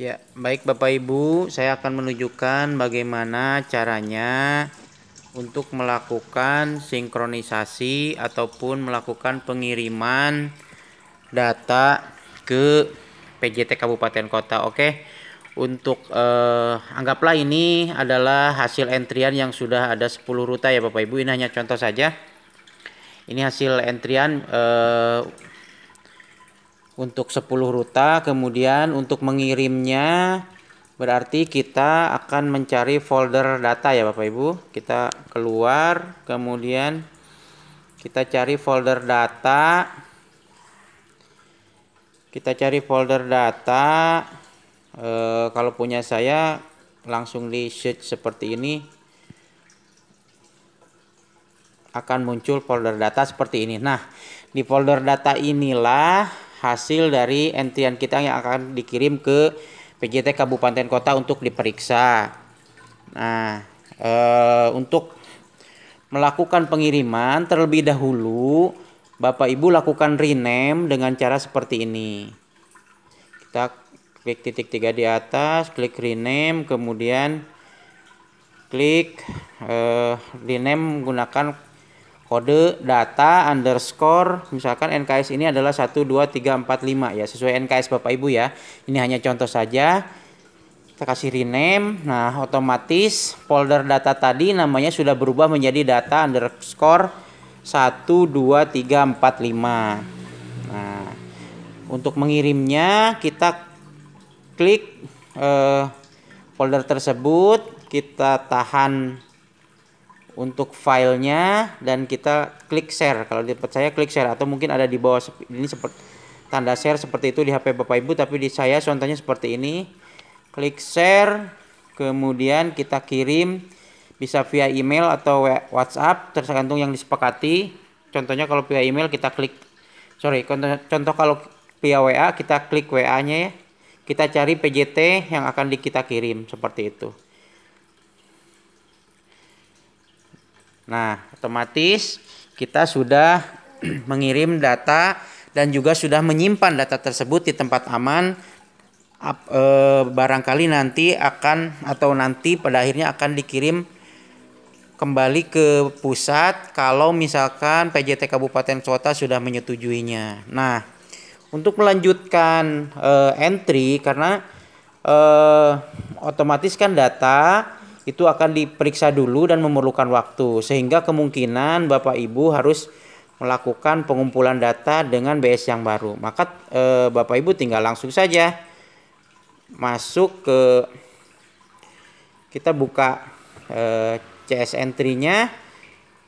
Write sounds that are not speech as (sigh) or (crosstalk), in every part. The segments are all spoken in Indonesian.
Ya, baik Bapak Ibu, saya akan menunjukkan bagaimana caranya untuk melakukan sinkronisasi ataupun melakukan pengiriman data ke PJT Kabupaten Kota. Oke. Untuk eh, anggaplah ini adalah hasil entrian yang sudah ada 10 ruta ya Bapak Ibu. Ini hanya contoh saja. Ini hasil entrian eh, untuk 10 ruta kemudian untuk mengirimnya berarti kita akan mencari folder data ya Bapak Ibu kita keluar kemudian kita cari folder data kita cari folder data e, kalau punya saya langsung di search seperti ini akan muncul folder data seperti ini nah di folder data inilah hasil dari entian kita yang akan dikirim ke PJT Kabupaten Kota untuk diperiksa. Nah, e, untuk melakukan pengiriman terlebih dahulu, Bapak Ibu lakukan rename dengan cara seperti ini. Kita klik titik tiga di atas, klik rename, kemudian klik e, eh, rename menggunakan kode data underscore misalkan NKS ini adalah 12345 ya sesuai NKS Bapak Ibu ya ini hanya contoh saja kita kasih rename nah otomatis folder data tadi namanya sudah berubah menjadi data underscore 12345 nah untuk mengirimnya kita klik eh, folder tersebut kita tahan untuk filenya dan kita klik share kalau di saya klik share atau mungkin ada di bawah ini seperti tanda share seperti itu di HP Bapak Ibu tapi di saya contohnya seperti ini klik share kemudian kita kirim bisa via email atau WhatsApp tergantung yang disepakati contohnya kalau via email kita klik sorry contoh, contoh kalau via WA kita klik WA nya ya kita cari PJT yang akan kita kirim seperti itu Nah, otomatis kita sudah (clears throat) mengirim data dan juga sudah menyimpan data tersebut di tempat aman e, barangkali nanti akan atau nanti pada akhirnya akan dikirim kembali ke pusat kalau misalkan PJT Kabupaten Kota sudah menyetujuinya. Nah, untuk melanjutkan e, entry karena e, otomatis kan data itu akan diperiksa dulu dan memerlukan waktu sehingga kemungkinan Bapak Ibu harus melakukan pengumpulan data dengan BS yang baru. Maka eh, Bapak Ibu tinggal langsung saja masuk ke kita buka eh, CS entry-nya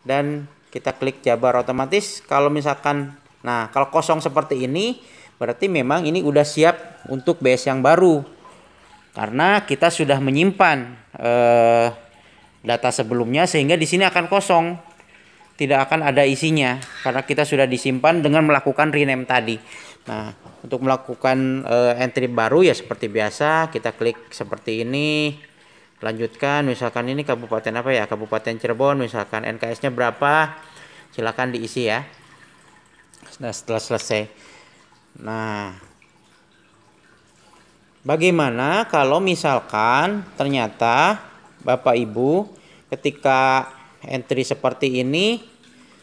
dan kita klik Jabar otomatis kalau misalkan nah kalau kosong seperti ini berarti memang ini udah siap untuk BS yang baru karena kita sudah menyimpan eh, data sebelumnya sehingga di sini akan kosong tidak akan ada isinya karena kita sudah disimpan dengan melakukan rename tadi nah untuk melakukan eh, entry baru ya seperti biasa kita klik seperti ini lanjutkan misalkan ini kabupaten apa ya kabupaten Cirebon misalkan NKS nya berapa silahkan diisi ya nah setelah selesai nah Bagaimana kalau misalkan ternyata Bapak Ibu ketika entry seperti ini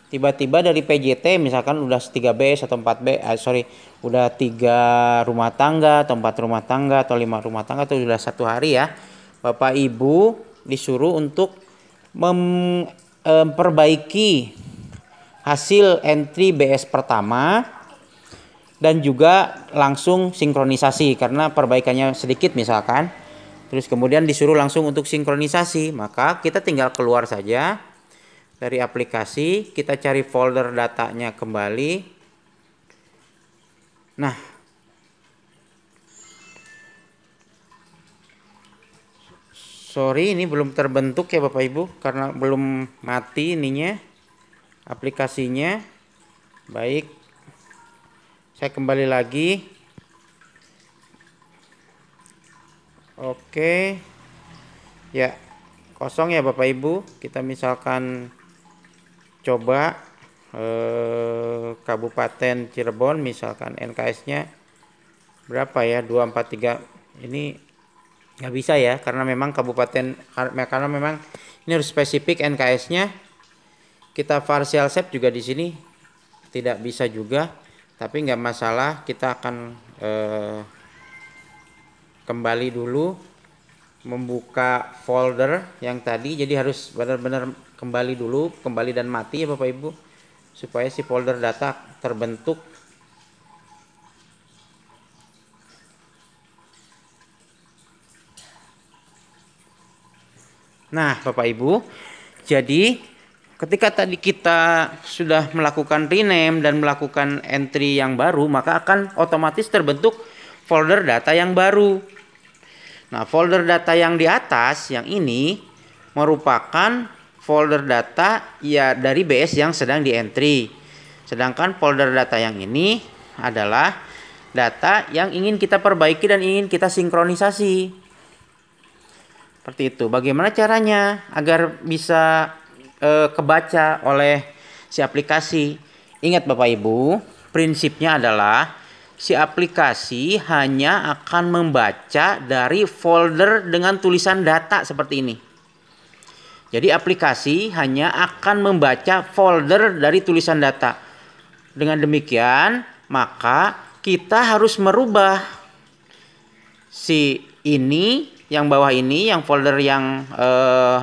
tiba-tiba dari PJT misalkan udah 3B atau 4B eh, sorry udah tiga rumah tangga atau empat rumah tangga atau lima rumah tangga atau sudah satu hari ya Bapak Ibu disuruh untuk eh, memperbaiki hasil entry BS pertama dan juga langsung sinkronisasi karena perbaikannya sedikit misalkan terus kemudian disuruh langsung untuk sinkronisasi maka kita tinggal keluar saja dari aplikasi kita cari folder datanya kembali nah sorry ini belum terbentuk ya Bapak Ibu karena belum mati ininya aplikasinya baik saya kembali lagi oke ya kosong ya Bapak Ibu kita misalkan coba eh, Kabupaten Cirebon misalkan NKS nya berapa ya 243 ini nggak bisa ya karena memang Kabupaten karena memang ini harus spesifik NKS nya kita varsial set juga di sini tidak bisa juga tapi nggak masalah kita akan eh, kembali dulu membuka folder yang tadi jadi harus benar-benar kembali dulu kembali dan mati ya Bapak Ibu supaya si folder data terbentuk nah Bapak Ibu jadi Ketika tadi kita sudah melakukan rename dan melakukan entry yang baru, maka akan otomatis terbentuk folder data yang baru. Nah, folder data yang di atas yang ini merupakan folder data ya dari BS yang sedang di entry. Sedangkan folder data yang ini adalah data yang ingin kita perbaiki dan ingin kita sinkronisasi. Seperti itu. Bagaimana caranya agar bisa Eh, kebaca oleh si aplikasi. Ingat Bapak Ibu, prinsipnya adalah si aplikasi hanya akan membaca dari folder dengan tulisan data seperti ini. Jadi aplikasi hanya akan membaca folder dari tulisan data. Dengan demikian, maka kita harus merubah si ini yang bawah ini yang folder yang eh,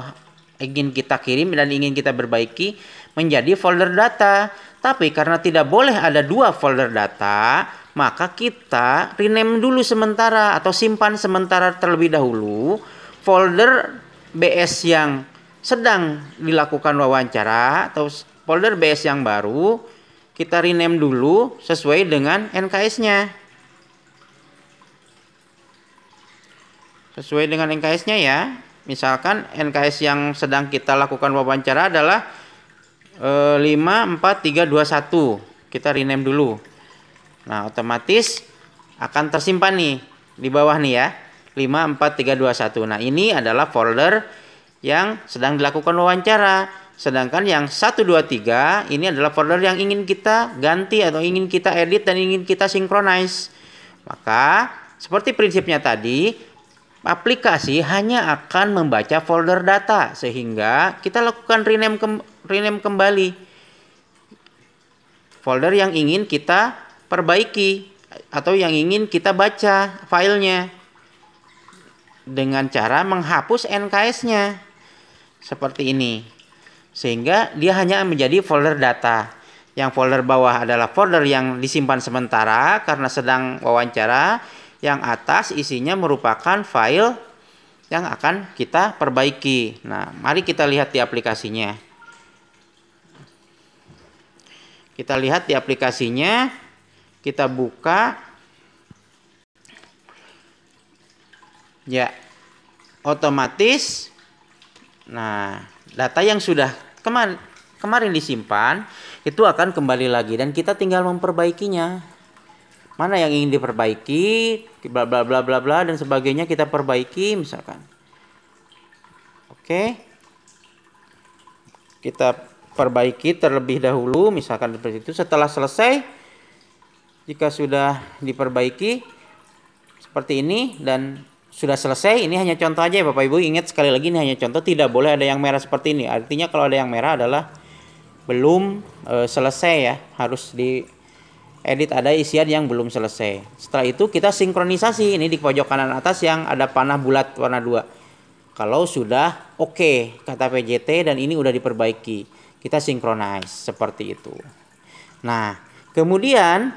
ingin kita kirim dan ingin kita perbaiki menjadi folder data. Tapi karena tidak boleh ada dua folder data, maka kita rename dulu sementara atau simpan sementara terlebih dahulu folder BS yang sedang dilakukan wawancara atau folder BS yang baru kita rename dulu sesuai dengan NKS-nya. Sesuai dengan NKS-nya ya misalkan NKS yang sedang kita lakukan wawancara adalah e, eh, 54321 kita rename dulu nah otomatis akan tersimpan nih di bawah nih ya 54321 nah ini adalah folder yang sedang dilakukan wawancara sedangkan yang 123 ini adalah folder yang ingin kita ganti atau ingin kita edit dan ingin kita synchronize maka seperti prinsipnya tadi aplikasi hanya akan membaca folder data sehingga kita lakukan rename kem rename kembali folder yang ingin kita perbaiki atau yang ingin kita baca filenya dengan cara menghapus NKS-nya seperti ini sehingga dia hanya menjadi folder data yang folder bawah adalah folder yang disimpan sementara karena sedang wawancara yang atas isinya merupakan file yang akan kita perbaiki. Nah, mari kita lihat di aplikasinya. Kita lihat di aplikasinya, kita buka. Ya, otomatis. Nah, data yang sudah kemar kemarin disimpan itu akan kembali lagi dan kita tinggal memperbaikinya mana yang ingin diperbaiki bla bla bla bla bla dan sebagainya kita perbaiki misalkan oke okay. kita perbaiki terlebih dahulu misalkan seperti itu setelah selesai jika sudah diperbaiki seperti ini dan sudah selesai ini hanya contoh aja ya Bapak Ibu ingat sekali lagi ini hanya contoh tidak boleh ada yang merah seperti ini artinya kalau ada yang merah adalah belum e, selesai ya harus di edit ada isian yang belum selesai. Setelah itu kita sinkronisasi ini di pojok kanan atas yang ada panah bulat warna 2. Kalau sudah oke okay, kata PJT dan ini udah diperbaiki, kita sinkronize seperti itu. Nah, kemudian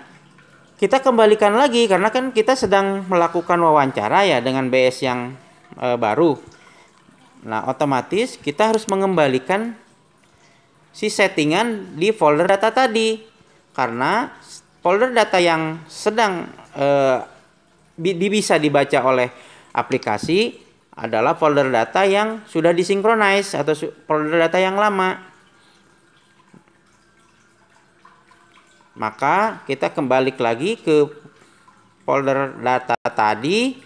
kita kembalikan lagi karena kan kita sedang melakukan wawancara ya dengan BS yang e, baru. Nah, otomatis kita harus mengembalikan si settingan di folder data tadi karena folder data yang sedang eh, di bisa dibaca oleh aplikasi adalah folder data yang sudah disinkronize atau folder data yang lama. Maka kita kembali lagi ke folder data tadi.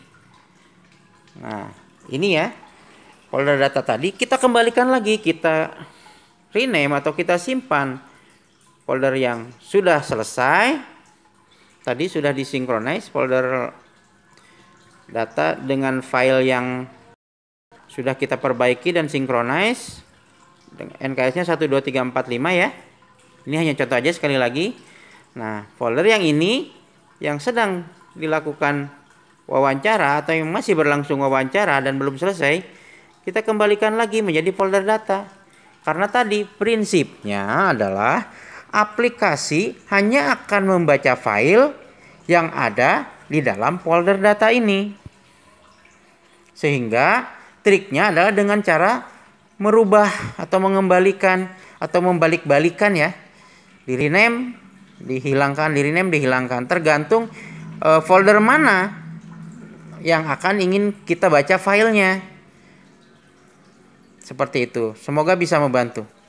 Nah, ini ya. Folder data tadi kita kembalikan lagi, kita rename atau kita simpan folder yang sudah selesai tadi sudah disinkronize folder data dengan file yang sudah kita perbaiki dan sinkronize NKS nya 12345 ya ini hanya contoh aja sekali lagi nah folder yang ini yang sedang dilakukan wawancara atau yang masih berlangsung wawancara dan belum selesai kita kembalikan lagi menjadi folder data karena tadi prinsipnya adalah aplikasi hanya akan membaca file yang ada di dalam folder data ini. Sehingga triknya adalah dengan cara merubah atau mengembalikan atau membalik-balikan ya. Di rename dihilangkan, di rename dihilangkan tergantung e, folder mana yang akan ingin kita baca filenya. Seperti itu. Semoga bisa membantu.